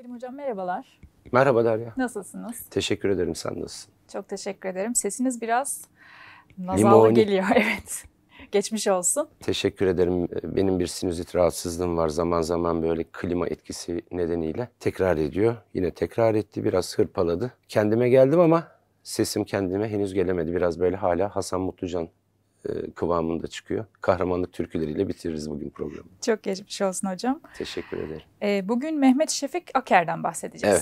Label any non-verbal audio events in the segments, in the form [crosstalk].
Selim Hocam merhabalar. Merhaba Derya. Nasılsınız? Teşekkür ederim. Sen nasılsın? Çok teşekkür ederim. Sesiniz biraz nazallı Limoni. geliyor. [laughs] Evet. Geçmiş olsun. Teşekkür ederim. Benim bir sinüzit rahatsızlığım var. Zaman zaman böyle klima etkisi nedeniyle tekrar ediyor. Yine tekrar etti. Biraz hırpaladı. Kendime geldim ama sesim kendime henüz gelemedi. Biraz böyle hala Hasan Mutlucan e, kıvamında çıkıyor. Kahramanlık türküleriyle bitiririz bugün programı. Çok geçmiş olsun hocam. Teşekkür ederim. E, bugün Mehmet Şefik Aker'den bahsedeceğiz.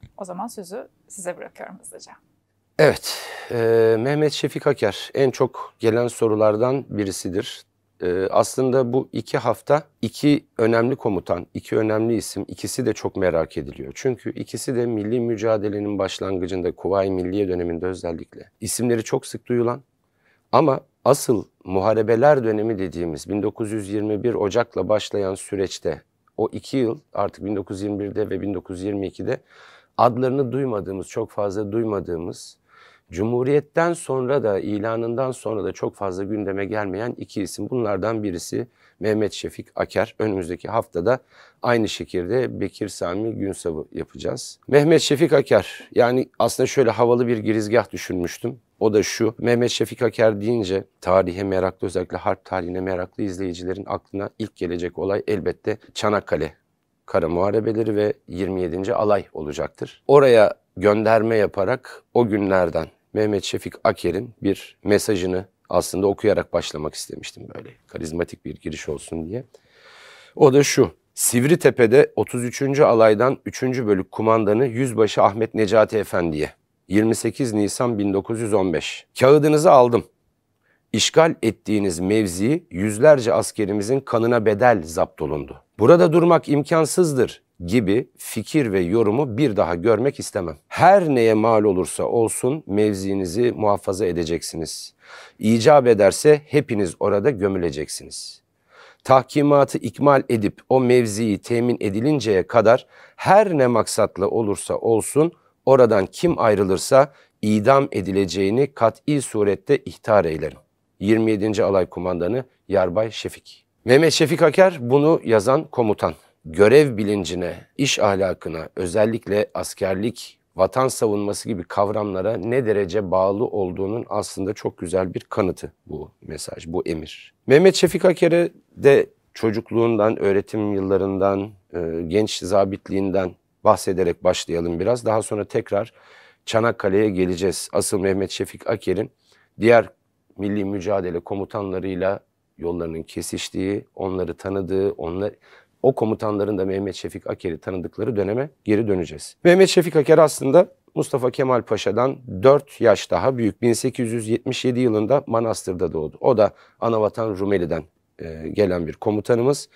Evet. O zaman sözü size bırakıyorum hızlıca. Evet, e, Mehmet Şefik Aker en çok gelen sorulardan birisidir. E, aslında bu iki hafta iki önemli komutan, iki önemli isim, ikisi de çok merak ediliyor. Çünkü ikisi de milli mücadelenin başlangıcında, Kuvayi Milliye döneminde özellikle isimleri çok sık duyulan ama asıl muharebeler dönemi dediğimiz 1921 Ocak'la başlayan süreçte o iki yıl artık 1921'de ve 1922'de adlarını duymadığımız, çok fazla duymadığımız, Cumhuriyet'ten sonra da ilanından sonra da çok fazla gündeme gelmeyen iki isim. Bunlardan birisi Mehmet Şefik Aker. Önümüzdeki haftada aynı şekilde Bekir Sami Günsav'ı yapacağız. Mehmet Şefik Aker yani aslında şöyle havalı bir girizgah düşünmüştüm. O da şu, Mehmet Şefik Aker deyince tarihe meraklı özellikle harp tarihine meraklı izleyicilerin aklına ilk gelecek olay elbette Çanakkale Kara Muharebeleri ve 27. Alay olacaktır. Oraya gönderme yaparak o günlerden Mehmet Şefik Aker'in bir mesajını aslında okuyarak başlamak istemiştim böyle karizmatik bir giriş olsun diye. O da şu. Sivri Tepe'de 33. alaydan 3. bölük kumandanı Yüzbaşı Ahmet Necati Efendi'ye 28 Nisan 1915. Kağıdınızı aldım. İşgal ettiğiniz mevzi yüzlerce askerimizin kanına bedel zapt olundu. Burada durmak imkansızdır gibi fikir ve yorumu bir daha görmek istemem. Her neye mal olursa olsun mevzinizi muhafaza edeceksiniz. İcap ederse hepiniz orada gömüleceksiniz. Tahkimatı ikmal edip o mevziyi temin edilinceye kadar her ne maksatla olursa olsun oradan kim ayrılırsa idam edileceğini kat'i surette ihtar eylerim. 27. Alay Kumandanı Yarbay Şefik. Mehmet Şefik Aker bunu yazan komutan. Görev bilincine, iş ahlakına, özellikle askerlik, vatan savunması gibi kavramlara ne derece bağlı olduğunun aslında çok güzel bir kanıtı bu mesaj, bu emir. Mehmet Şefik Aker'e de çocukluğundan, öğretim yıllarından, e, genç zabitliğinden bahsederek başlayalım biraz. Daha sonra tekrar Çanakkale'ye geleceğiz. Asıl Mehmet Şefik Aker'in diğer milli mücadele komutanlarıyla yollarının kesiştiği, onları tanıdığı, onlar o komutanların da Mehmet Şefik Aker'i tanıdıkları döneme geri döneceğiz. Mehmet Şefik Aker aslında Mustafa Kemal Paşa'dan 4 yaş daha büyük. 1877 yılında Manastır'da doğdu. O da anavatan Rumeli'den e, gelen bir komutanımız.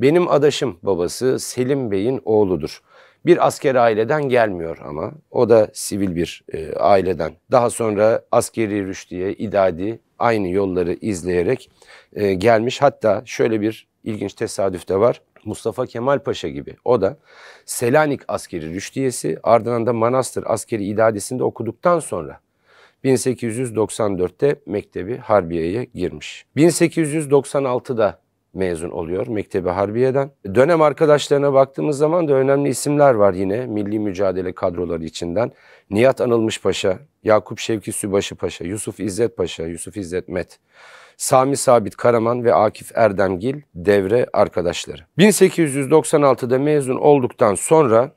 Benim adaşım babası Selim Bey'in oğludur. Bir asker aileden gelmiyor ama o da sivil bir e, aileden. Daha sonra askeri rüştiye, idadi aynı yolları izleyerek e, gelmiş. Hatta şöyle bir ilginç tesadüf de var. Mustafa Kemal Paşa gibi. O da Selanik askeri rüştiyesi ardından da Manastır askeri idadesinde okuduktan sonra 1894'te Mektebi Harbiye'ye girmiş. 1896'da mezun oluyor Mektebi Harbiye'den. Dönem arkadaşlarına baktığımız zaman da önemli isimler var yine milli mücadele kadroları içinden. Nihat Anılmış Paşa, Yakup Şevki Sübaşı Paşa, Yusuf İzzet Paşa, Yusuf İzzet Met, Sami Sabit Karaman ve Akif Erdemgil devre arkadaşları. 1896'da mezun olduktan sonra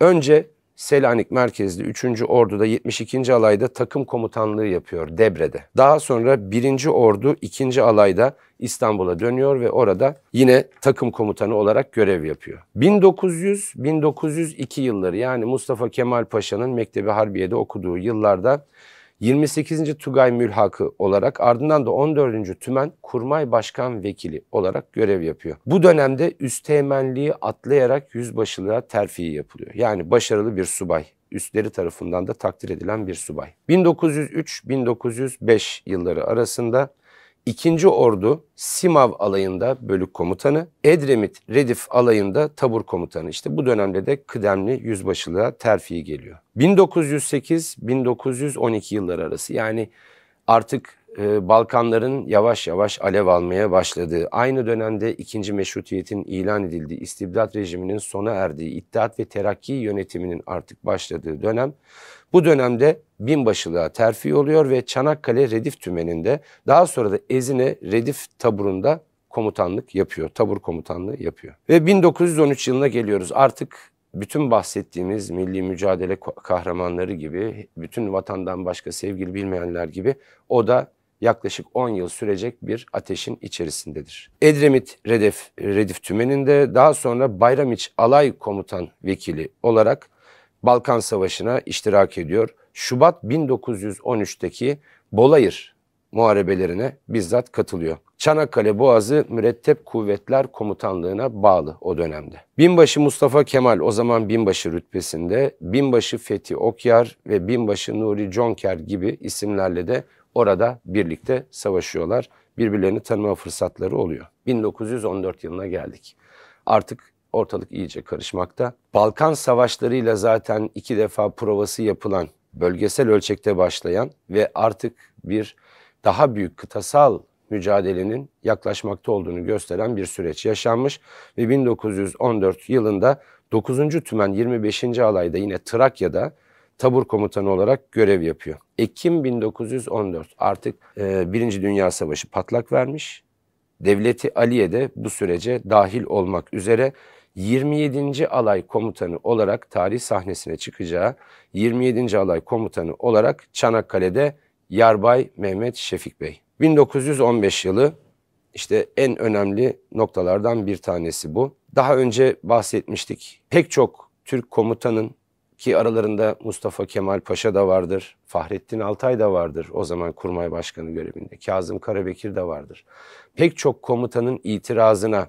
önce Selanik merkezli 3. Ordu'da 72. alayda takım komutanlığı yapıyor Debre'de. Daha sonra 1. Ordu 2. alayda İstanbul'a dönüyor ve orada yine takım komutanı olarak görev yapıyor. 1900-1902 yılları yani Mustafa Kemal Paşa'nın Mektebi Harbiye'de okuduğu yıllarda 28. Tugay Mülhakı olarak ardından da 14. Tümen Kurmay Başkan Vekili olarak görev yapıyor. Bu dönemde üsteğmenliği atlayarak yüzbaşılığa terfi yapılıyor. Yani başarılı bir subay üstleri tarafından da takdir edilen bir subay. 1903-1905 yılları arasında 2. Ordu Simav alayında bölük komutanı, Edremit Redif alayında tabur komutanı. İşte bu dönemde de kıdemli yüzbaşılığa terfi geliyor. 1908-1912 yılları arası yani artık e, Balkanların yavaş yavaş alev almaya başladığı, aynı dönemde 2. Meşrutiyet'in ilan edildiği, istibdat rejiminin sona erdiği, İttihat ve Terakki yönetiminin artık başladığı dönem bu dönemde binbaşılığa terfi oluyor ve Çanakkale Redif Tümeni'nde daha sonra da Ezine Redif Taburu'nda komutanlık yapıyor. Tabur komutanlığı yapıyor. Ve 1913 yılına geliyoruz. Artık bütün bahsettiğimiz milli mücadele kahramanları gibi, bütün vatandan başka sevgili bilmeyenler gibi o da yaklaşık 10 yıl sürecek bir ateşin içerisindedir. Edremit Redef, Redif Tümeni'nde daha sonra Bayramiç Alay Komutan Vekili olarak Balkan Savaşı'na iştirak ediyor. Şubat 1913'teki Bolayır muharebelerine bizzat katılıyor. Çanakkale Boğazı Mürettep Kuvvetler Komutanlığı'na bağlı o dönemde. Binbaşı Mustafa Kemal o zaman binbaşı rütbesinde, binbaşı Fethi Okyar ve binbaşı Nuri Conker gibi isimlerle de orada birlikte savaşıyorlar. Birbirlerini tanıma fırsatları oluyor. 1914 yılına geldik. Artık ortalık iyice karışmakta. Balkan savaşlarıyla zaten iki defa provası yapılan, bölgesel ölçekte başlayan ve artık bir daha büyük kıtasal mücadelenin yaklaşmakta olduğunu gösteren bir süreç yaşanmış ve 1914 yılında 9. Tümen 25. Alay'da yine Trakya'da tabur komutanı olarak görev yapıyor. Ekim 1914 artık e, Birinci Dünya Savaşı patlak vermiş. Devleti Aliye de bu sürece dahil olmak üzere 27. Alay Komutanı olarak tarih sahnesine çıkacağı 27. Alay Komutanı olarak Çanakkale'de Yarbay Mehmet Şefik Bey. 1915 yılı işte en önemli noktalardan bir tanesi bu. Daha önce bahsetmiştik. Pek çok Türk komutanın ki aralarında Mustafa Kemal Paşa da vardır, Fahrettin Altay da vardır o zaman kurmay başkanı görevinde, Kazım Karabekir de vardır. Pek çok komutanın itirazına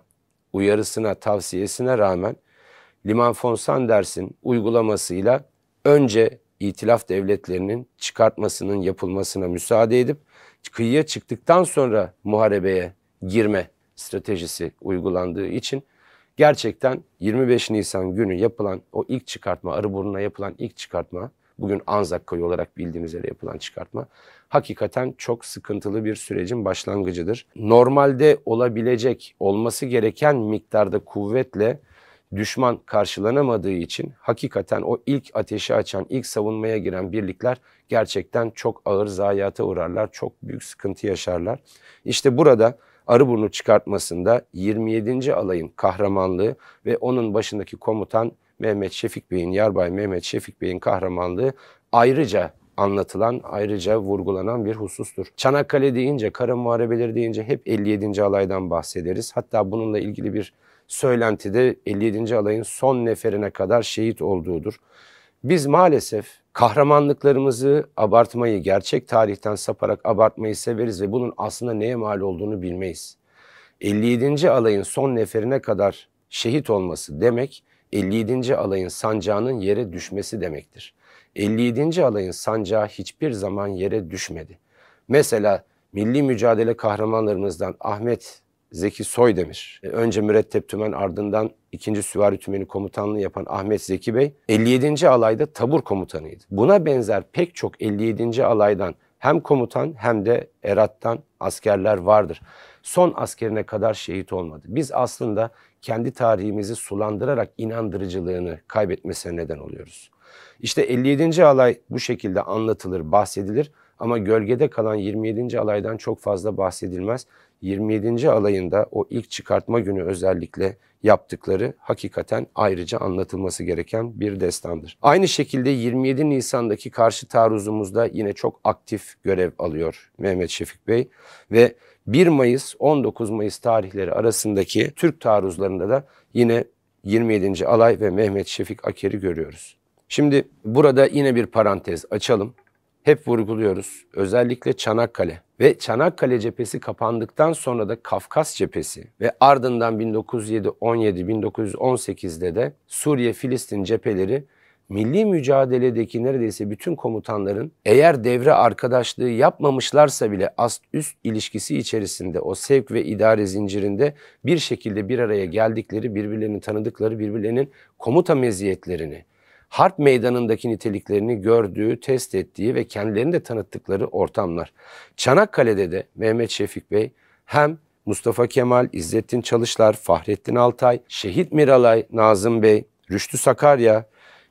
uyarısına, tavsiyesine rağmen Liman von Sanders'in uygulamasıyla önce itilaf devletlerinin çıkartmasının yapılmasına müsaade edip kıyıya çıktıktan sonra muharebeye girme stratejisi uygulandığı için gerçekten 25 Nisan günü yapılan o ilk çıkartma, Arıburnu'na yapılan ilk çıkartma bugün Anzak Koyu olarak bildiğimiz yere yapılan çıkartma hakikaten çok sıkıntılı bir sürecin başlangıcıdır. Normalde olabilecek, olması gereken miktarda kuvvetle düşman karşılanamadığı için hakikaten o ilk ateşi açan, ilk savunmaya giren birlikler gerçekten çok ağır zayiata uğrarlar, çok büyük sıkıntı yaşarlar. İşte burada Arıburnu çıkartmasında 27. alayın kahramanlığı ve onun başındaki komutan Mehmet Şefik Bey'in, Yarbay Mehmet Şefik Bey'in kahramanlığı ayrıca anlatılan, ayrıca vurgulanan bir husustur. Çanakkale deyince, Kara Muharebeleri deyince hep 57. alaydan bahsederiz. Hatta bununla ilgili bir söylentide 57. alayın son neferine kadar şehit olduğudur. Biz maalesef kahramanlıklarımızı abartmayı, gerçek tarihten saparak abartmayı severiz ve bunun aslında neye mal olduğunu bilmeyiz. 57. alayın son neferine kadar şehit olması demek 57. alayın sancağının yere düşmesi demektir. 57. alayın sancağı hiçbir zaman yere düşmedi. Mesela milli mücadele kahramanlarımızdan Ahmet Zeki Soydemir, e, önce mürettep tümen ardından 2. Süvari Tümeni komutanlığı yapan Ahmet Zeki Bey 57. alayda tabur komutanıydı. Buna benzer pek çok 57. alaydan hem komutan hem de erattan askerler vardır. Son askerine kadar şehit olmadı. Biz aslında kendi tarihimizi sulandırarak inandırıcılığını kaybetmesine neden oluyoruz. İşte 57. alay bu şekilde anlatılır, bahsedilir ama gölgede kalan 27. alaydan çok fazla bahsedilmez. 27. alayında o ilk çıkartma günü özellikle yaptıkları hakikaten ayrıca anlatılması gereken bir destandır. Aynı şekilde 27 Nisan'daki karşı taarruzumuzda yine çok aktif görev alıyor Mehmet Şefik Bey ve 1 Mayıs 19 Mayıs tarihleri arasındaki Türk taarruzlarında da yine 27. Alay ve Mehmet Şefik Aker'i görüyoruz. Şimdi burada yine bir parantez açalım. Hep vurguluyoruz. Özellikle Çanakkale ve Çanakkale cephesi kapandıktan sonra da Kafkas cephesi ve ardından 1907-17-1918'de de Suriye-Filistin cepheleri milli mücadeledeki neredeyse bütün komutanların eğer devre arkadaşlığı yapmamışlarsa bile ast üst ilişkisi içerisinde o sevk ve idare zincirinde bir şekilde bir araya geldikleri, birbirlerini tanıdıkları, birbirlerinin komuta meziyetlerini, harp meydanındaki niteliklerini gördüğü, test ettiği ve kendilerini de tanıttıkları ortamlar. Çanakkale'de de Mehmet Şefik Bey hem Mustafa Kemal, İzzettin Çalışlar, Fahrettin Altay, Şehit Miralay, Nazım Bey, Rüştü Sakarya,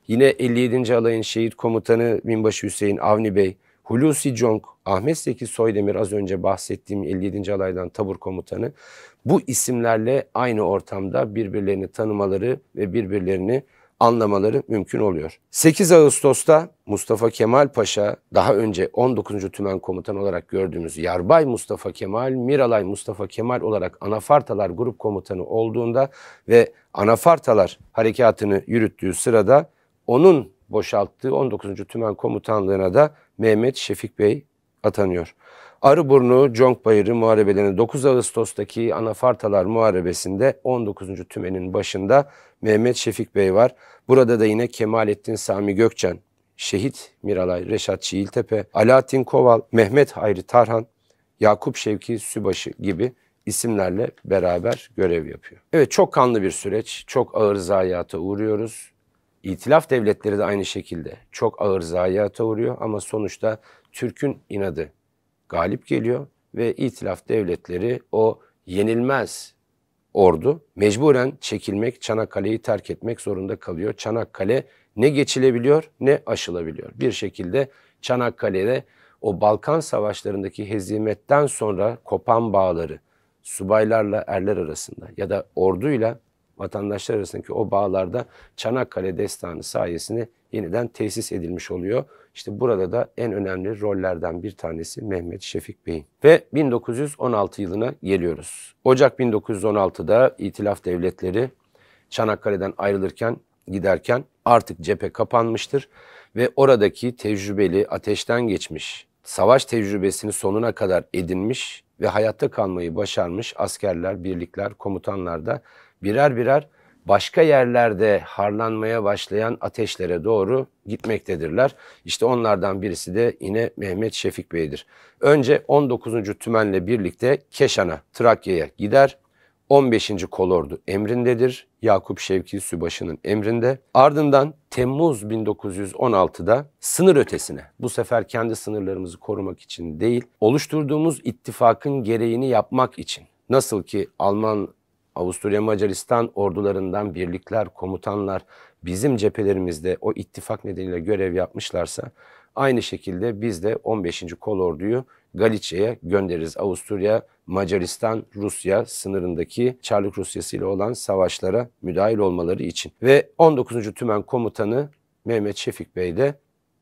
Yine 57. Alay'ın şehit komutanı Binbaşı Hüseyin Avni Bey, Hulusi Jong, Ahmet Zeki Soydemir az önce bahsettiğim 57. alaydan tabur komutanı bu isimlerle aynı ortamda birbirlerini tanımaları ve birbirlerini anlamaları mümkün oluyor. 8 Ağustos'ta Mustafa Kemal Paşa daha önce 19. Tümen Komutanı olarak gördüğümüz Yarbay Mustafa Kemal, Miralay Mustafa Kemal olarak Anafartalar Grup Komutanı olduğunda ve Anafartalar harekatını yürüttüğü sırada onun boşalttığı 19. Tümen Komutanlığı'na da Mehmet Şefik Bey atanıyor. Arıburnu, Conk Bayırı muharebelerinin 9 Ağustos'taki Anafartalar Muharebesi'nde 19. Tümen'in başında Mehmet Şefik Bey var. Burada da yine Kemalettin Sami Gökçen, Şehit Miralay Reşat Çiğiltepe, Alaaddin Koval, Mehmet Hayri Tarhan, Yakup Şevki Sübaşı gibi isimlerle beraber görev yapıyor. Evet çok kanlı bir süreç, çok ağır zayiata uğruyoruz. İtilaf devletleri de aynı şekilde çok ağır zayiata uğruyor ama sonuçta Türk'ün inadı galip geliyor ve itilaf devletleri o yenilmez ordu mecburen çekilmek, Çanakkale'yi terk etmek zorunda kalıyor. Çanakkale ne geçilebiliyor ne aşılabiliyor. Bir şekilde Çanakkale'de o Balkan savaşlarındaki hezimetten sonra kopan bağları subaylarla erler arasında ya da orduyla vatandaşlar arasındaki o bağlarda Çanakkale Destanı sayesinde yeniden tesis edilmiş oluyor. İşte burada da en önemli rollerden bir tanesi Mehmet Şefik Bey'in. Ve 1916 yılına geliyoruz. Ocak 1916'da İtilaf Devletleri Çanakkale'den ayrılırken giderken artık cephe kapanmıştır ve oradaki tecrübeli ateşten geçmiş, savaş tecrübesini sonuna kadar edinmiş ve hayatta kalmayı başarmış askerler, birlikler, komutanlar da birer birer başka yerlerde harlanmaya başlayan ateşlere doğru gitmektedirler. İşte onlardan birisi de yine Mehmet Şefik Bey'dir. Önce 19. Tümen'le birlikte Keşan'a, Trakya'ya gider. 15. Kolordu emrindedir. Yakup Şevki Sübaşı'nın emrinde. Ardından Temmuz 1916'da sınır ötesine, bu sefer kendi sınırlarımızı korumak için değil, oluşturduğumuz ittifakın gereğini yapmak için Nasıl ki Alman Avusturya Macaristan ordularından birlikler, komutanlar bizim cephelerimizde o ittifak nedeniyle görev yapmışlarsa aynı şekilde biz de 15. kolorduyu Galicia'ya göndeririz. Avusturya, Macaristan, Rusya sınırındaki Çarlık Rusyası ile olan savaşlara müdahil olmaları için. Ve 19. Tümen Komutanı Mehmet Şefik Bey de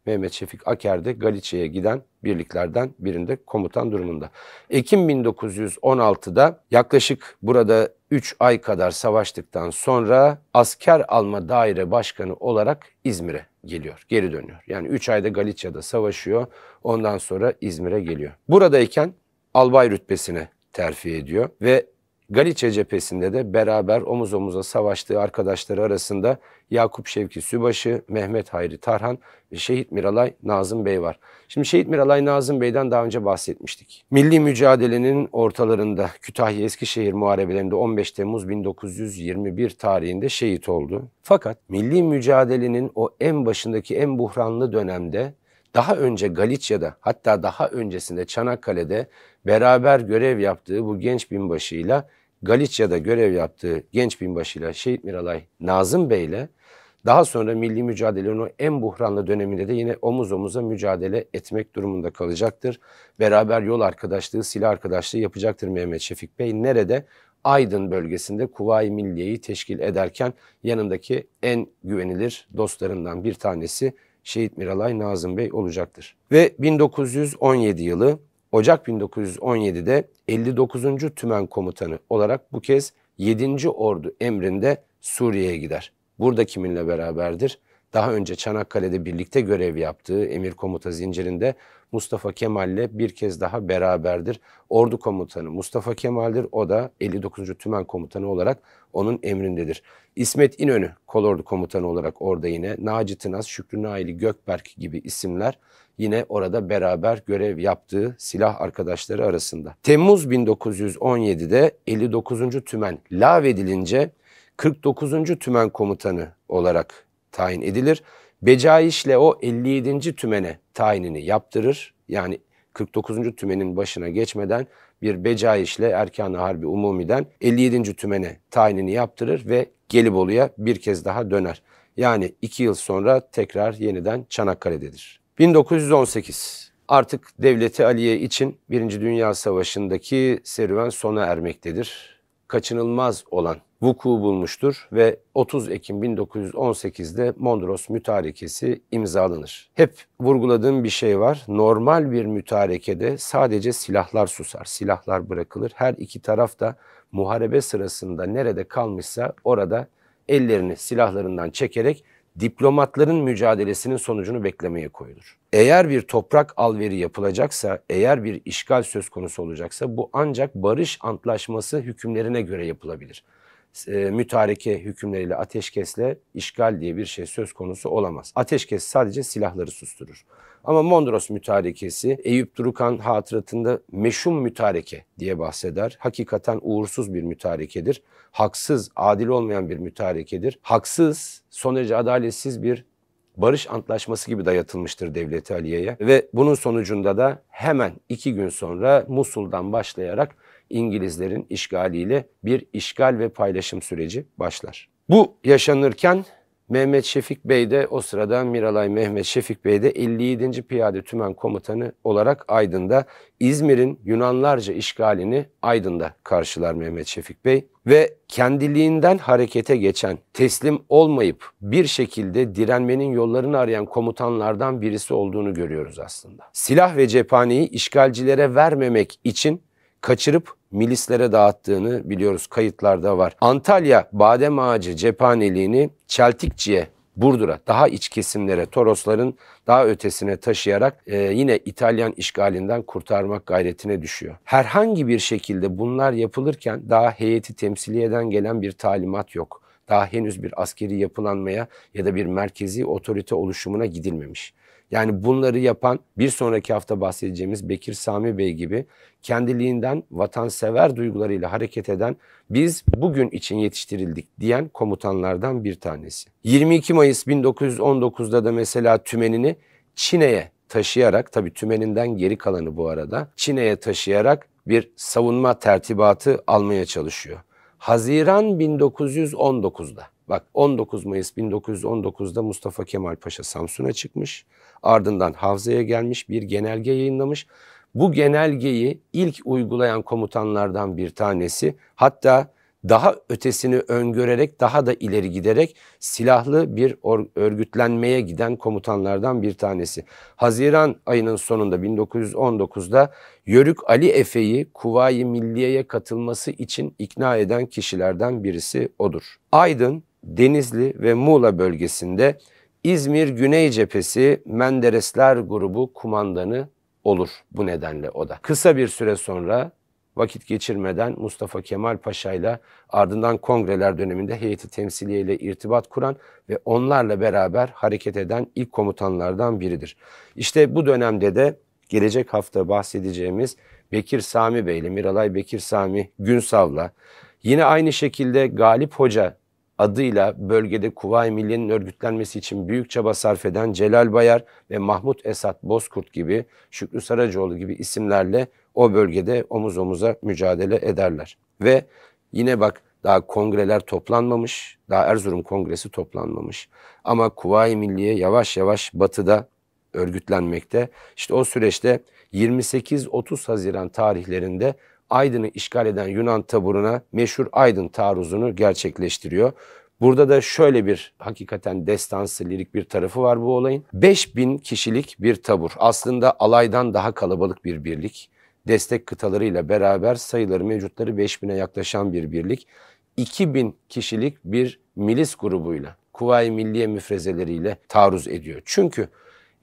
Mehmet Şefik Akerde de Galiçe'ye giden birliklerden birinde komutan durumunda. Ekim 1916'da yaklaşık burada 3 ay kadar savaştıktan sonra asker alma daire başkanı olarak İzmir'e geliyor, geri dönüyor. Yani 3 ayda Galicia'da savaşıyor, ondan sonra İzmir'e geliyor. Buradayken albay rütbesine terfi ediyor ve Galiçe cephesinde de beraber omuz omuza savaştığı arkadaşları arasında Yakup Şevki Sübaşı, Mehmet Hayri Tarhan ve Şehit Miralay Nazım Bey var. Şimdi Şehit Miralay Nazım Bey'den daha önce bahsetmiştik. Milli mücadelenin ortalarında Kütahya Eskişehir muharebelerinde 15 Temmuz 1921 tarihinde şehit oldu. Fakat milli mücadelenin o en başındaki en buhranlı dönemde daha önce Galicia'da hatta daha öncesinde Çanakkale'de beraber görev yaptığı bu genç binbaşıyla Galicia'da görev yaptığı genç binbaşıyla Şehit Miralay Nazım Bey'le daha sonra milli mücadelenin o en buhranlı döneminde de yine omuz omuza mücadele etmek durumunda kalacaktır. Beraber yol arkadaşlığı, silah arkadaşlığı yapacaktır Mehmet Şefik Bey. Nerede? Aydın bölgesinde Kuvayi Milliye'yi teşkil ederken yanındaki en güvenilir dostlarından bir tanesi Şehit Miralay Nazım Bey olacaktır. Ve 1917 yılı Ocak 1917'de 59. Tümen Komutanı olarak bu kez 7. Ordu emrinde Suriye'ye gider. Burada kiminle beraberdir? daha önce Çanakkale'de birlikte görev yaptığı emir komuta zincirinde Mustafa Kemal'le bir kez daha beraberdir. Ordu komutanı Mustafa Kemal'dir. O da 59. Tümen Komutanı olarak onun emrindedir. İsmet İnönü kolordu komutanı olarak orada yine Naci Tınaz, Şükrü Naili Gökberk gibi isimler yine orada beraber görev yaptığı silah arkadaşları arasında. Temmuz 1917'de 59. Tümen lav edilince 49. Tümen Komutanı olarak tayin edilir. Becaişle o 57. tümene tayinini yaptırır. Yani 49. tümenin başına geçmeden bir becaişle Erkan-ı Harbi Umumi'den 57. tümene tayinini yaptırır ve Gelibolu'ya bir kez daha döner. Yani iki yıl sonra tekrar yeniden Çanakkale'dedir. 1918 artık Devleti Aliye için Birinci Dünya Savaşı'ndaki serüven sona ermektedir. Kaçınılmaz olan vuku bulmuştur ve 30 Ekim 1918'de Mondros Mütarekesi imzalanır. Hep vurguladığım bir şey var. Normal bir mütarekede sadece silahlar susar, silahlar bırakılır. Her iki taraf da muharebe sırasında nerede kalmışsa orada ellerini silahlarından çekerek diplomatların mücadelesinin sonucunu beklemeye koyulur. Eğer bir toprak alveri yapılacaksa, eğer bir işgal söz konusu olacaksa bu ancak barış antlaşması hükümlerine göre yapılabilir e, mütareke hükümleriyle ateşkesle işgal diye bir şey söz konusu olamaz. Ateşkes sadece silahları susturur. Ama Mondros mütarekesi Eyüp Durukan hatıratında meşhum mütareke diye bahseder. Hakikaten uğursuz bir mütarekedir. Haksız, adil olmayan bir mütarekedir. Haksız, son derece adaletsiz bir barış antlaşması gibi dayatılmıştır Devleti Aliye'ye ve bunun sonucunda da hemen iki gün sonra Musul'dan başlayarak İngilizlerin işgaliyle bir işgal ve paylaşım süreci başlar. Bu yaşanırken Mehmet Şefik Bey de o sırada Miralay Mehmet Şefik Bey de 57. Piyade Tümen Komutanı olarak Aydın'da İzmir'in Yunanlarca işgalini Aydın'da karşılar Mehmet Şefik Bey ve kendiliğinden harekete geçen, teslim olmayıp bir şekilde direnmenin yollarını arayan komutanlardan birisi olduğunu görüyoruz aslında. Silah ve cephaneyi işgalcilere vermemek için kaçırıp milislere dağıttığını biliyoruz kayıtlarda var. Antalya badem ağacı cephaneliğini Çeltikçi'ye Burdur'a daha iç kesimlere Torosların daha ötesine taşıyarak e, yine İtalyan işgalinden kurtarmak gayretine düşüyor. Herhangi bir şekilde bunlar yapılırken daha heyeti temsiliyeden gelen bir talimat yok. Daha henüz bir askeri yapılanmaya ya da bir merkezi otorite oluşumuna gidilmemiş. Yani bunları yapan bir sonraki hafta bahsedeceğimiz Bekir Sami Bey gibi kendiliğinden vatansever duygularıyla hareket eden biz bugün için yetiştirildik diyen komutanlardan bir tanesi. 22 Mayıs 1919'da da mesela tümenini Çin'e taşıyarak tabi tümeninden geri kalanı bu arada Çin'e taşıyarak bir savunma tertibatı almaya çalışıyor. Haziran 1919'da Bak 19 Mayıs 1919'da Mustafa Kemal Paşa Samsun'a çıkmış. Ardından Havza'ya gelmiş bir genelge yayınlamış. Bu genelgeyi ilk uygulayan komutanlardan bir tanesi hatta daha ötesini öngörerek daha da ileri giderek silahlı bir örgütlenmeye giden komutanlardan bir tanesi. Haziran ayının sonunda 1919'da Yörük Ali Efe'yi Kuvayi Milliye'ye katılması için ikna eden kişilerden birisi odur. Aydın Denizli ve Muğla bölgesinde İzmir Güney Cephesi Menderesler grubu kumandanı olur bu nedenle o da. Kısa bir süre sonra vakit geçirmeden Mustafa Kemal Paşa ile ardından kongreler döneminde heyeti temsiliye ile irtibat kuran ve onlarla beraber hareket eden ilk komutanlardan biridir. İşte bu dönemde de gelecek hafta bahsedeceğimiz Bekir Sami Bey ile Miralay Bekir Sami Günsav'la yine aynı şekilde Galip Hoca adıyla bölgede Kuvayi Milli'nin örgütlenmesi için büyük çaba sarf eden Celal Bayar ve Mahmut Esat Bozkurt gibi, Şükrü Saracoğlu gibi isimlerle o bölgede omuz omuza mücadele ederler. Ve yine bak daha kongreler toplanmamış, daha Erzurum Kongresi toplanmamış. Ama Kuvayi Milliye yavaş yavaş batıda örgütlenmekte. İşte o süreçte 28-30 Haziran tarihlerinde Aydın'ı işgal eden Yunan taburuna meşhur Aydın taarruzunu gerçekleştiriyor. Burada da şöyle bir hakikaten destansı lirik bir tarafı var bu olayın. 5000 kişilik bir tabur. Aslında alaydan daha kalabalık bir birlik. Destek kıtalarıyla beraber sayıları mevcutları 5000'e yaklaşan bir birlik. 2000 kişilik bir milis grubuyla, Kuvayi Milliye müfrezeleriyle taarruz ediyor. Çünkü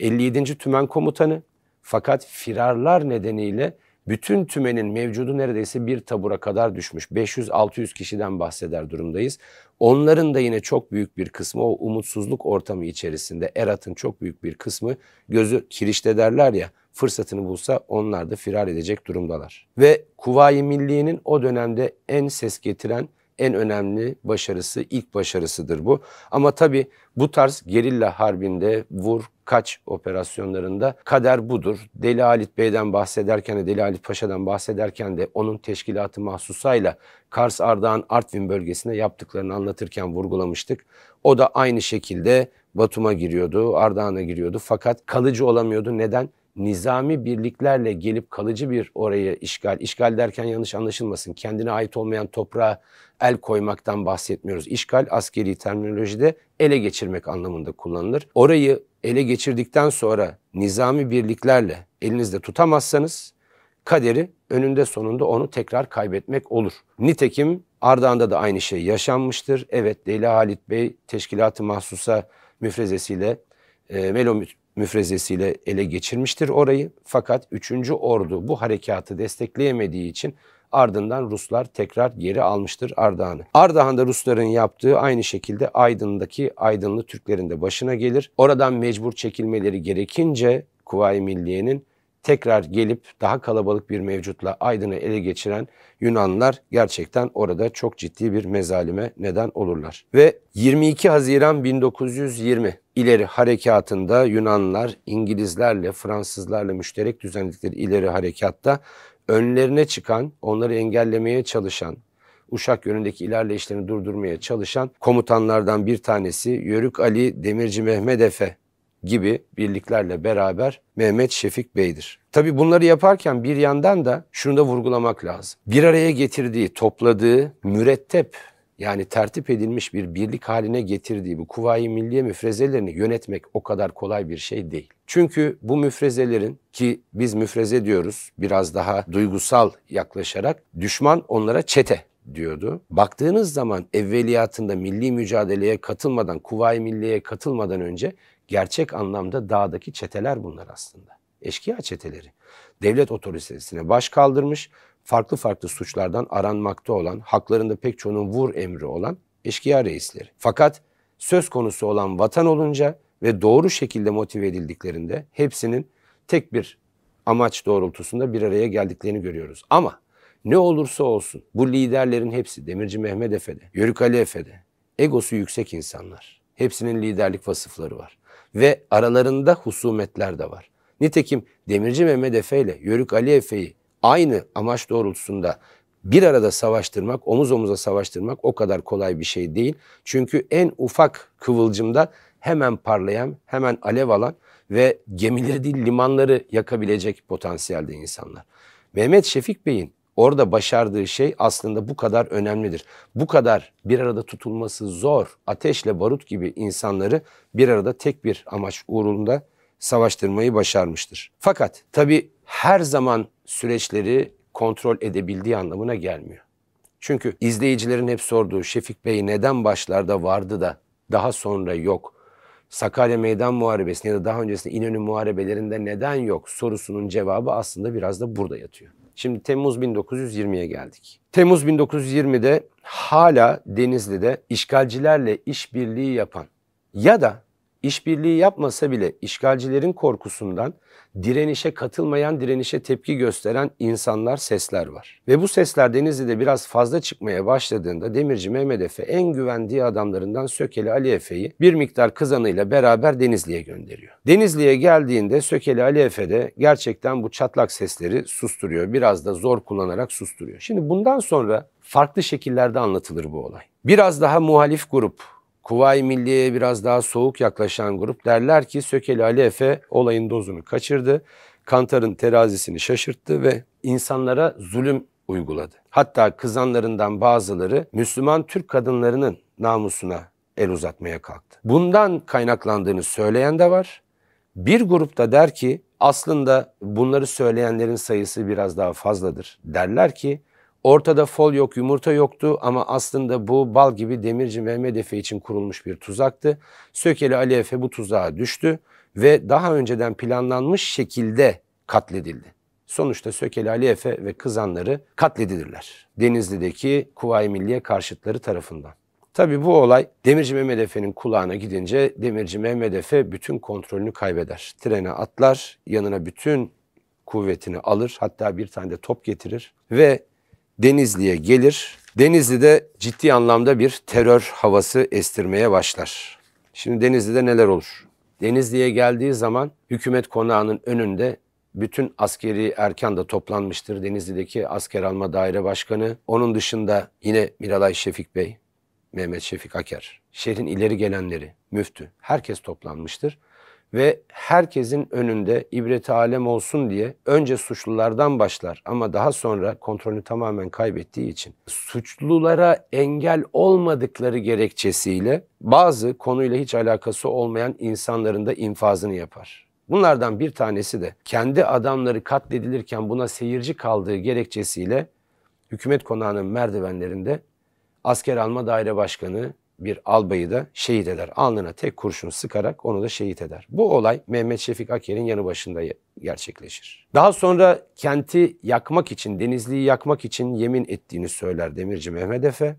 57. Tümen Komutanı fakat firarlar nedeniyle bütün tümenin mevcudu neredeyse bir tabura kadar düşmüş. 500-600 kişiden bahseder durumdayız. Onların da yine çok büyük bir kısmı o umutsuzluk ortamı içerisinde Erat'ın çok büyük bir kısmı gözü kirişte derler ya fırsatını bulsa onlar da firar edecek durumdalar. Ve Kuvayi Milliye'nin o dönemde en ses getiren en önemli başarısı, ilk başarısıdır bu. Ama tabii bu tarz gerilla harbinde vur kaç operasyonlarında kader budur. Deli Halit Bey'den bahsederken de Deli Halit Paşa'dan bahsederken de onun teşkilatı mahsusayla Kars Ardahan Artvin bölgesinde yaptıklarını anlatırken vurgulamıştık. O da aynı şekilde Batum'a giriyordu, Ardahan'a giriyordu fakat kalıcı olamıyordu. Neden? nizami birliklerle gelip kalıcı bir orayı işgal, işgal derken yanlış anlaşılmasın, kendine ait olmayan toprağa el koymaktan bahsetmiyoruz. İşgal askeri terminolojide ele geçirmek anlamında kullanılır. Orayı ele geçirdikten sonra nizami birliklerle elinizde tutamazsanız kaderi önünde sonunda onu tekrar kaybetmek olur. Nitekim Ardahan'da da aynı şey yaşanmıştır. Evet Leyla Halit Bey teşkilatı mahsusa müfrezesiyle e, Melo müfrezesiyle ele geçirmiştir orayı. Fakat 3. Ordu bu harekatı destekleyemediği için ardından Ruslar tekrar geri almıştır Ardahan'ı. Ardahan'da Rusların yaptığı aynı şekilde Aydın'daki Aydınlı Türklerin de başına gelir. Oradan mecbur çekilmeleri gerekince Kuvayi Milliye'nin tekrar gelip daha kalabalık bir mevcutla Aydın'ı ele geçiren Yunanlılar gerçekten orada çok ciddi bir mezalime neden olurlar. Ve 22 Haziran 1920 ileri harekatında Yunanlılar İngilizlerle Fransızlarla müşterek düzenledikleri ileri harekatta önlerine çıkan, onları engellemeye çalışan, Uşak yönündeki ilerleyişlerini durdurmaya çalışan komutanlardan bir tanesi Yörük Ali Demirci Mehmet Efe gibi birliklerle beraber Mehmet Şefik Bey'dir. Tabi bunları yaparken bir yandan da şunu da vurgulamak lazım. Bir araya getirdiği, topladığı mürettep yani tertip edilmiş bir birlik haline getirdiği bu kuvayi milliye müfrezelerini yönetmek o kadar kolay bir şey değil. Çünkü bu müfrezelerin ki biz müfreze diyoruz biraz daha duygusal yaklaşarak düşman onlara çete diyordu. Baktığınız zaman evveliyatında milli mücadeleye katılmadan, kuvayi milliye katılmadan önce Gerçek anlamda dağdaki çeteler bunlar aslında. Eşkıya çeteleri. Devlet otoritesine baş kaldırmış, farklı farklı suçlardan aranmakta olan, haklarında pek çoğunun vur emri olan eşkıya reisleri. Fakat söz konusu olan vatan olunca ve doğru şekilde motive edildiklerinde hepsinin tek bir amaç doğrultusunda bir araya geldiklerini görüyoruz. Ama ne olursa olsun bu liderlerin hepsi Demirci Mehmet Efe'de, Yörük Ali Efe'de egosu yüksek insanlar. Hepsinin liderlik vasıfları var ve aralarında husumetler de var. Nitekim Demirci Mehmet Efe ile Yörük Ali Efe'yi aynı amaç doğrultusunda bir arada savaştırmak, omuz omuza savaştırmak o kadar kolay bir şey değil. Çünkü en ufak kıvılcımda hemen parlayan, hemen alev alan ve gemileri değil limanları yakabilecek potansiyelde insanlar. Mehmet Şefik Bey'in Orada başardığı şey aslında bu kadar önemlidir. Bu kadar bir arada tutulması zor ateşle barut gibi insanları bir arada tek bir amaç uğrunda savaştırmayı başarmıştır. Fakat tabi her zaman süreçleri kontrol edebildiği anlamına gelmiyor. Çünkü izleyicilerin hep sorduğu Şefik Bey neden başlarda vardı da daha sonra yok? Sakarya Meydan Muharebesi ya da daha öncesinde İnönü Muharebelerinde neden yok sorusunun cevabı aslında biraz da burada yatıyor. Şimdi Temmuz 1920'ye geldik. Temmuz 1920'de hala Denizli'de işgalcilerle işbirliği yapan ya da işbirliği yapmasa bile işgalcilerin korkusundan direnişe katılmayan, direnişe tepki gösteren insanlar, sesler var. Ve bu sesler Denizli'de biraz fazla çıkmaya başladığında Demirci Mehmet Efe en güvendiği adamlarından Sökeli Ali Efe'yi bir miktar kızanıyla beraber Denizli'ye gönderiyor. Denizli'ye geldiğinde Sökeli Ali Efe de gerçekten bu çatlak sesleri susturuyor. Biraz da zor kullanarak susturuyor. Şimdi bundan sonra farklı şekillerde anlatılır bu olay. Biraz daha muhalif grup Kuvay Milliye'ye biraz daha soğuk yaklaşan grup derler ki Sökeli Ali Efe olayın dozunu kaçırdı. Kantar'ın terazisini şaşırttı ve insanlara zulüm uyguladı. Hatta kızanlarından bazıları Müslüman Türk kadınlarının namusuna el uzatmaya kalktı. Bundan kaynaklandığını söyleyen de var. Bir grupta der ki aslında bunları söyleyenlerin sayısı biraz daha fazladır. Derler ki Ortada fol yok, yumurta yoktu ama aslında bu bal gibi Demirci Mehmet Efe için kurulmuş bir tuzaktı. Sökeli Ali Efe bu tuzağa düştü ve daha önceden planlanmış şekilde katledildi. Sonuçta Sökeli Ali Efe ve kızanları katledilirler. Denizli'deki Kuvayi Milliye karşıtları tarafından. Tabi bu olay Demirci Mehmet Efe'nin kulağına gidince Demirci Mehmet Efe bütün kontrolünü kaybeder. Trene atlar, yanına bütün kuvvetini alır hatta bir tane de top getirir ve Denizli'ye gelir. Denizli'de ciddi anlamda bir terör havası estirmeye başlar. Şimdi Denizli'de neler olur? Denizli'ye geldiği zaman hükümet konağının önünde bütün askeri erkan da toplanmıştır. Denizli'deki asker alma daire başkanı. Onun dışında yine Miralay Şefik Bey, Mehmet Şefik Aker, şehrin ileri gelenleri, müftü, herkes toplanmıştır ve herkesin önünde ibret alem olsun diye önce suçlulardan başlar ama daha sonra kontrolünü tamamen kaybettiği için suçlulara engel olmadıkları gerekçesiyle bazı konuyla hiç alakası olmayan insanların da infazını yapar. Bunlardan bir tanesi de kendi adamları katledilirken buna seyirci kaldığı gerekçesiyle hükümet konağının merdivenlerinde asker alma daire başkanı bir albayı da şehit eder. Alnına tek kurşun sıkarak onu da şehit eder. Bu olay Mehmet Şefik Aker'in yanı başında gerçekleşir. Daha sonra kenti yakmak için, Denizli'yi yakmak için yemin ettiğini söyler Demirci Mehmet Efe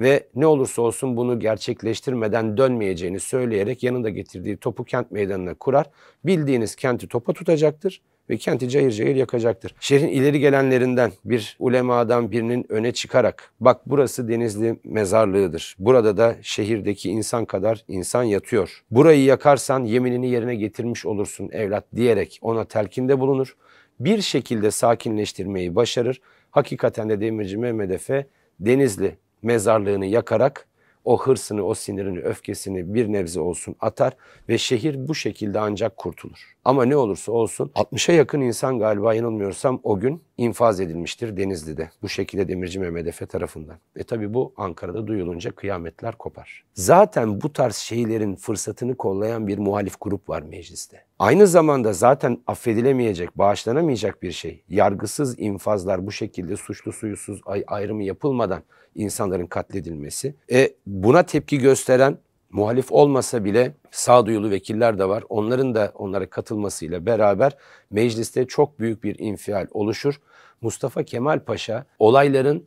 ve ne olursa olsun bunu gerçekleştirmeden dönmeyeceğini söyleyerek yanında getirdiği topu kent meydanına kurar. Bildiğiniz kenti topa tutacaktır ve kenti cayır cayır yakacaktır. Şehrin ileri gelenlerinden bir ulemadan birinin öne çıkarak bak burası Denizli mezarlığıdır. Burada da şehirdeki insan kadar insan yatıyor. Burayı yakarsan yeminini yerine getirmiş olursun evlat diyerek ona telkinde bulunur. Bir şekilde sakinleştirmeyi başarır. Hakikaten de Demirci Mehmet Efe Denizli mezarlığını yakarak o hırsını, o sinirini, öfkesini bir nebze olsun atar ve şehir bu şekilde ancak kurtulur. Ama ne olursa olsun 60'a yakın insan galiba yanılmıyorsam o gün infaz edilmiştir Denizli'de. Bu şekilde Demirci Mehmet Efe tarafından. E tabi bu Ankara'da duyulunca kıyametler kopar. Zaten bu tarz şeylerin fırsatını kollayan bir muhalif grup var mecliste. Aynı zamanda zaten affedilemeyecek, bağışlanamayacak bir şey. Yargısız infazlar bu şekilde suçlu suyusuz ayrımı yapılmadan insanların katledilmesi. E buna tepki gösteren muhalif olmasa bile sağduyulu vekiller de var. Onların da onlara katılmasıyla beraber mecliste çok büyük bir infial oluşur. Mustafa Kemal Paşa olayların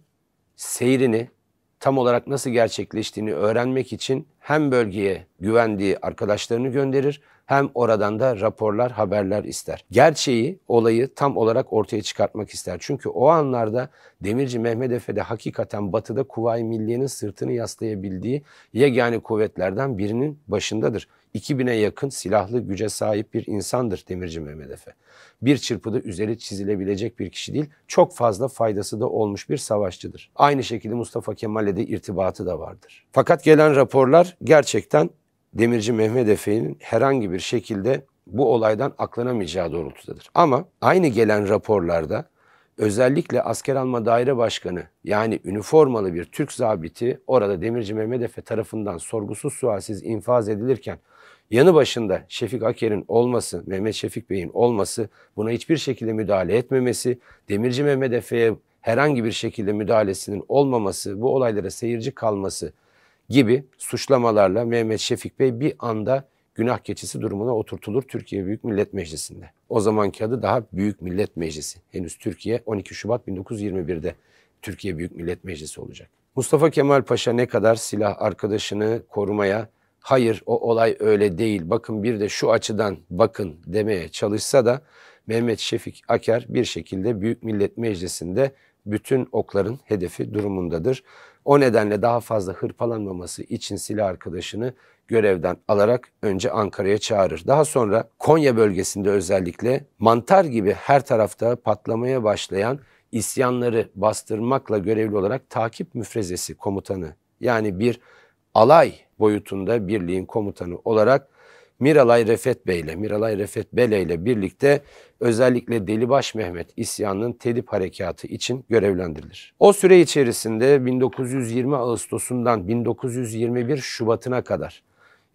seyrini tam olarak nasıl gerçekleştiğini öğrenmek için hem bölgeye güvendiği arkadaşlarını gönderir hem oradan da raporlar, haberler ister. Gerçeği, olayı tam olarak ortaya çıkartmak ister. Çünkü o anlarda Demirci Mehmet de hakikaten batıda kuvay Milliye'nin sırtını yaslayabildiği yegane kuvvetlerden birinin başındadır. 2000'e yakın silahlı güce sahip bir insandır Demirci Mehmet Efe. Bir çırpıda üzeri çizilebilecek bir kişi değil, çok fazla faydası da olmuş bir savaşçıdır. Aynı şekilde Mustafa Kemal'le de irtibatı da vardır. Fakat gelen raporlar gerçekten Demirci Mehmet Efe'nin herhangi bir şekilde bu olaydan aklanamayacağı doğrultudadır. Ama aynı gelen raporlarda özellikle asker alma daire başkanı yani üniformalı bir Türk zabiti orada Demirci Mehmet Efe tarafından sorgusuz sualsiz infaz edilirken yanı başında Şefik Aker'in olması, Mehmet Şefik Bey'in olması, buna hiçbir şekilde müdahale etmemesi, Demirci Mehmet Efe'ye herhangi bir şekilde müdahalesinin olmaması, bu olaylara seyirci kalması gibi suçlamalarla Mehmet Şefik Bey bir anda günah keçisi durumuna oturtulur Türkiye Büyük Millet Meclisi'nde. O zamanki adı daha Büyük Millet Meclisi. Henüz Türkiye 12 Şubat 1921'de Türkiye Büyük Millet Meclisi olacak. Mustafa Kemal Paşa ne kadar silah arkadaşını korumaya hayır o olay öyle değil bakın bir de şu açıdan bakın demeye çalışsa da Mehmet Şefik Aker bir şekilde Büyük Millet Meclisi'nde bütün okların hedefi durumundadır. O nedenle daha fazla hırpalanmaması için silah arkadaşını görevden alarak önce Ankara'ya çağırır. Daha sonra Konya bölgesinde özellikle mantar gibi her tarafta patlamaya başlayan isyanları bastırmakla görevli olarak takip müfrezesi komutanı yani bir alay boyutunda birliğin komutanı olarak Miralay Refet Bey ile, Miralay Refet Bele ile birlikte özellikle Delibaş Mehmet isyanının tedip harekatı için görevlendirilir. O süre içerisinde 1920 Ağustos'undan 1921 Şubat'ına kadar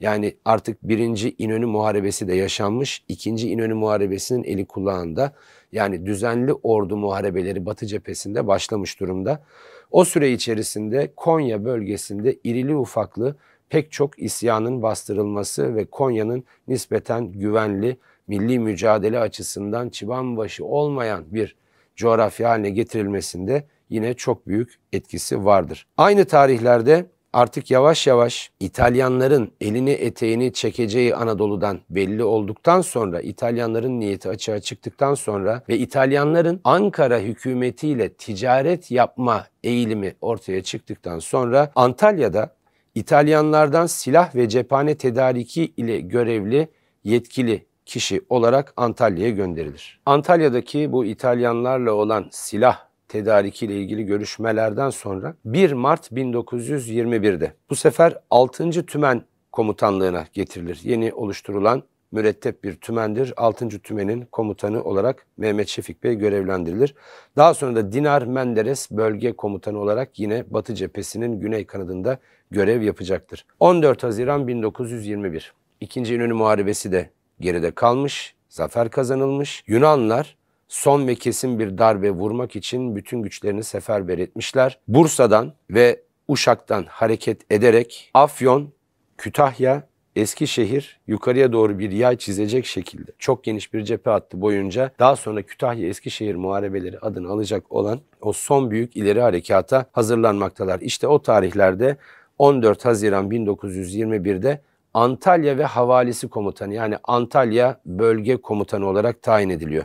yani artık birinci İnönü Muharebesi de yaşanmış, ikinci İnönü Muharebesi'nin eli kulağında yani düzenli ordu muharebeleri Batı cephesinde başlamış durumda. O süre içerisinde Konya bölgesinde irili ufaklı pek çok isyanın bastırılması ve Konya'nın nispeten güvenli, milli mücadele açısından çıban olmayan bir coğrafya haline getirilmesinde yine çok büyük etkisi vardır. Aynı tarihlerde artık yavaş yavaş İtalyanların elini eteğini çekeceği Anadolu'dan belli olduktan sonra İtalyanların niyeti açığa çıktıktan sonra ve İtalyanların Ankara hükümetiyle ticaret yapma eğilimi ortaya çıktıktan sonra Antalya'da İtalyanlardan silah ve cephane tedariki ile görevli yetkili kişi olarak Antalya'ya gönderilir. Antalya'daki bu İtalyanlarla olan silah tedariki ile ilgili görüşmelerden sonra 1 Mart 1921'de bu sefer 6. Tümen Komutanlığına getirilir. Yeni oluşturulan mürettep bir tümendir. 6. tümenin komutanı olarak Mehmet Şefik Bey görevlendirilir. Daha sonra da Dinar Menderes bölge komutanı olarak yine Batı cephesinin güney kanadında görev yapacaktır. 14 Haziran 1921. İkinci İnönü Muharebesi de geride kalmış, zafer kazanılmış. Yunanlar son ve kesin bir darbe vurmak için bütün güçlerini seferber etmişler. Bursa'dan ve Uşak'tan hareket ederek Afyon, Kütahya Eski şehir yukarıya doğru bir yay çizecek şekilde çok geniş bir cephe hattı boyunca daha sonra Kütahya Eskişehir muharebeleri adını alacak olan o son büyük ileri harekata hazırlanmaktalar. İşte o tarihlerde 14 Haziran 1921'de Antalya ve Havalisi Komutanı yani Antalya Bölge Komutanı olarak tayin ediliyor.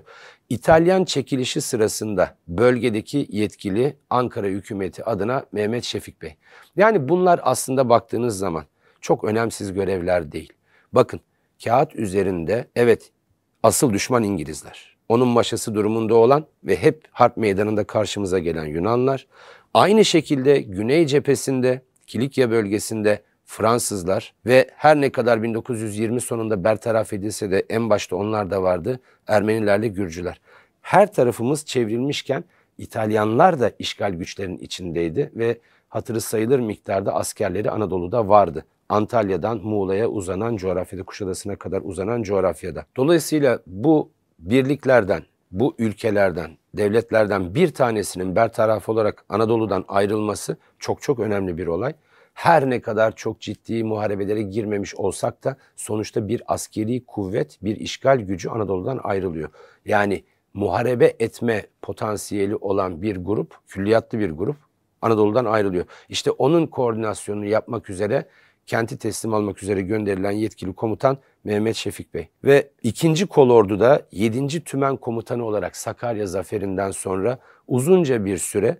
İtalyan çekilişi sırasında bölgedeki yetkili Ankara hükümeti adına Mehmet Şefik Bey. Yani bunlar aslında baktığınız zaman çok önemsiz görevler değil. Bakın kağıt üzerinde evet asıl düşman İngilizler. Onun maşası durumunda olan ve hep harp meydanında karşımıza gelen Yunanlar. Aynı şekilde Güney cephesinde Kilikya bölgesinde Fransızlar ve her ne kadar 1920 sonunda bertaraf edilse de en başta onlar da vardı Ermenilerle Gürcüler. Her tarafımız çevrilmişken İtalyanlar da işgal güçlerinin içindeydi ve hatırı sayılır miktarda askerleri Anadolu'da vardı. Antalya'dan Muğla'ya uzanan coğrafyada, Kuşadası'na kadar uzanan coğrafyada. Dolayısıyla bu birliklerden, bu ülkelerden, devletlerden bir tanesinin bertaraf olarak Anadolu'dan ayrılması çok çok önemli bir olay. Her ne kadar çok ciddi muharebelere girmemiş olsak da sonuçta bir askeri kuvvet, bir işgal gücü Anadolu'dan ayrılıyor. Yani muharebe etme potansiyeli olan bir grup, külliyatlı bir grup Anadolu'dan ayrılıyor. İşte onun koordinasyonunu yapmak üzere kenti teslim almak üzere gönderilen yetkili komutan Mehmet Şefik Bey. Ve 2. Kolordu'da 7. Tümen Komutanı olarak Sakarya zaferinden sonra uzunca bir süre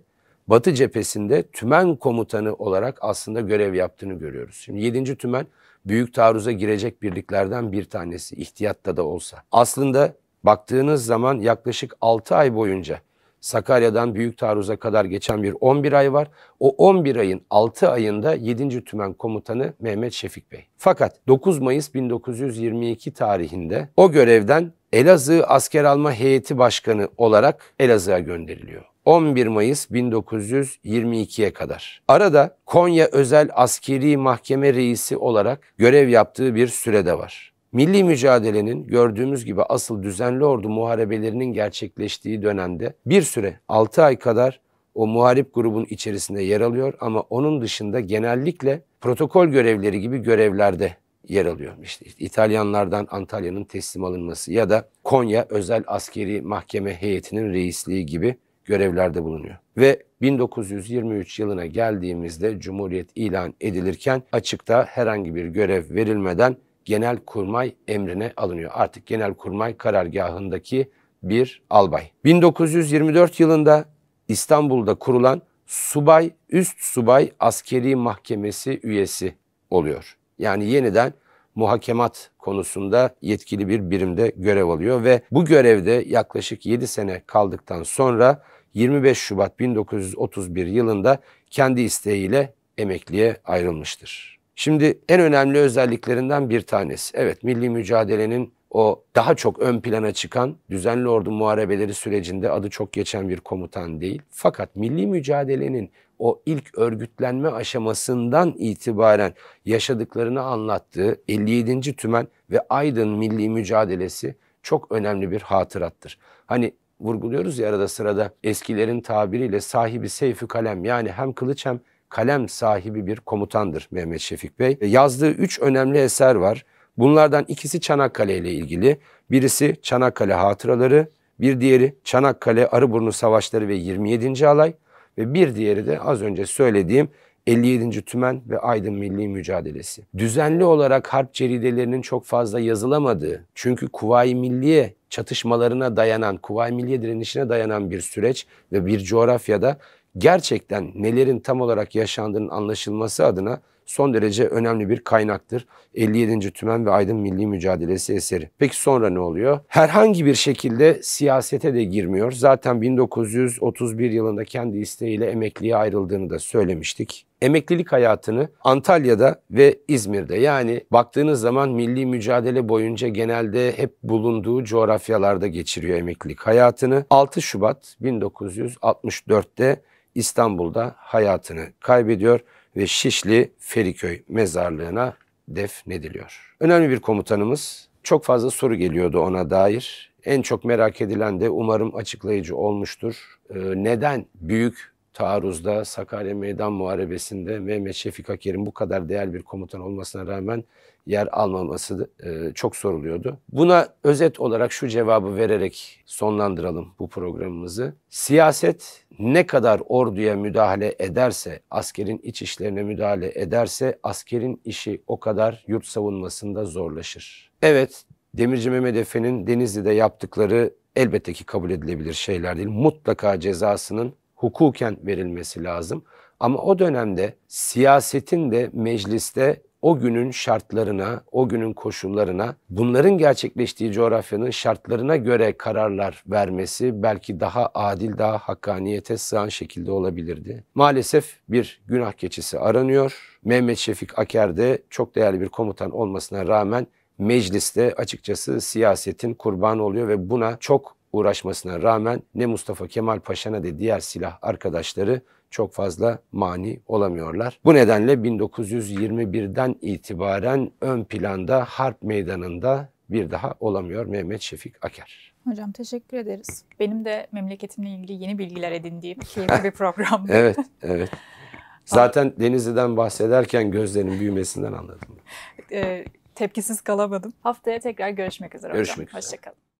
Batı cephesinde tümen komutanı olarak aslında görev yaptığını görüyoruz. Şimdi 7. tümen büyük taarruza girecek birliklerden bir tanesi ihtiyatta da olsa. Aslında baktığınız zaman yaklaşık 6 ay boyunca Sakarya'dan Büyük Taarruz'a kadar geçen bir 11 ay var. O 11 ayın 6 ayında 7. Tümen Komutanı Mehmet Şefik Bey. Fakat 9 Mayıs 1922 tarihinde o görevden Elazığ Asker Alma Heyeti Başkanı olarak Elazığ'a gönderiliyor. 11 Mayıs 1922'ye kadar. Arada Konya Özel Askeri Mahkeme Reisi olarak görev yaptığı bir sürede var. Milli mücadelenin gördüğümüz gibi asıl düzenli ordu muharebelerinin gerçekleştiği dönemde bir süre 6 ay kadar o muharip grubun içerisinde yer alıyor ama onun dışında genellikle protokol görevleri gibi görevlerde yer alıyor. İşte İtalyanlardan Antalya'nın teslim alınması ya da Konya Özel Askeri Mahkeme Heyeti'nin reisliği gibi görevlerde bulunuyor. Ve 1923 yılına geldiğimizde Cumhuriyet ilan edilirken açıkta herhangi bir görev verilmeden genel kurmay emrine alınıyor. Artık genel kurmay karargahındaki bir albay. 1924 yılında İstanbul'da kurulan Subay Üst Subay Askeri Mahkemesi üyesi oluyor. Yani yeniden muhakemat konusunda yetkili bir birimde görev alıyor ve bu görevde yaklaşık 7 sene kaldıktan sonra 25 Şubat 1931 yılında kendi isteğiyle emekliye ayrılmıştır. Şimdi en önemli özelliklerinden bir tanesi. Evet milli mücadelenin o daha çok ön plana çıkan düzenli ordu muharebeleri sürecinde adı çok geçen bir komutan değil. Fakat milli mücadelenin o ilk örgütlenme aşamasından itibaren yaşadıklarını anlattığı 57. Tümen ve Aydın Milli Mücadelesi çok önemli bir hatırattır. Hani vurguluyoruz ya arada sırada eskilerin tabiriyle sahibi seyfü kalem yani hem kılıç hem kalem sahibi bir komutandır Mehmet Şefik Bey. E, yazdığı üç önemli eser var. Bunlardan ikisi Çanakkale ile ilgili. Birisi Çanakkale Hatıraları, bir diğeri Çanakkale Arıburnu Savaşları ve 27. Alay ve bir diğeri de az önce söylediğim 57. Tümen ve Aydın Milli Mücadelesi. Düzenli olarak harp ceridelerinin çok fazla yazılamadığı, çünkü Kuvayi Milliye çatışmalarına dayanan, Kuvayi Milliye direnişine dayanan bir süreç ve bir coğrafyada gerçekten nelerin tam olarak yaşandığının anlaşılması adına son derece önemli bir kaynaktır. 57. Tümen ve Aydın Milli Mücadelesi eseri. Peki sonra ne oluyor? Herhangi bir şekilde siyasete de girmiyor. Zaten 1931 yılında kendi isteğiyle emekliye ayrıldığını da söylemiştik. Emeklilik hayatını Antalya'da ve İzmir'de yani baktığınız zaman milli mücadele boyunca genelde hep bulunduğu coğrafyalarda geçiriyor emeklilik hayatını. 6 Şubat 1964'te İstanbul'da hayatını kaybediyor ve Şişli Feriköy mezarlığına defnediliyor. Önemli bir komutanımız. Çok fazla soru geliyordu ona dair. En çok merak edilen de umarım açıklayıcı olmuştur. Ee, neden büyük taarruzda Sakarya Meydan Muharebesi'nde Mehmet Şefik Aker'in bu kadar değerli bir komutan olmasına rağmen yer almaması e, çok soruluyordu. Buna özet olarak şu cevabı vererek sonlandıralım bu programımızı. Siyaset ne kadar orduya müdahale ederse, askerin iç işlerine müdahale ederse askerin işi o kadar yurt savunmasında zorlaşır. Evet, Demirci Mehmet Efe'nin Denizli'de yaptıkları elbette ki kabul edilebilir şeyler değil. Mutlaka cezasının hukuken verilmesi lazım. Ama o dönemde siyasetin de mecliste o günün şartlarına, o günün koşullarına, bunların gerçekleştiği coğrafyanın şartlarına göre kararlar vermesi belki daha adil, daha hakkaniyete sığan şekilde olabilirdi. Maalesef bir günah keçisi aranıyor. Mehmet Şefik Aker de çok değerli bir komutan olmasına rağmen mecliste açıkçası siyasetin kurbanı oluyor ve buna çok uğraşmasına rağmen ne Mustafa Kemal Paşa ne de diğer silah arkadaşları çok fazla mani olamıyorlar. Bu nedenle 1921'den itibaren ön planda harp meydanında bir daha olamıyor Mehmet Şefik Aker. Hocam teşekkür ederiz. Benim de memleketimle ilgili yeni bilgiler edindiğim [laughs] keyifli bir program. [laughs] evet, evet. Zaten Denizli'den bahsederken gözlerinin büyümesinden anladım. E, tepkisiz kalamadım. Haftaya tekrar görüşmek üzere görüşmek Üzere. Hoşçakalın.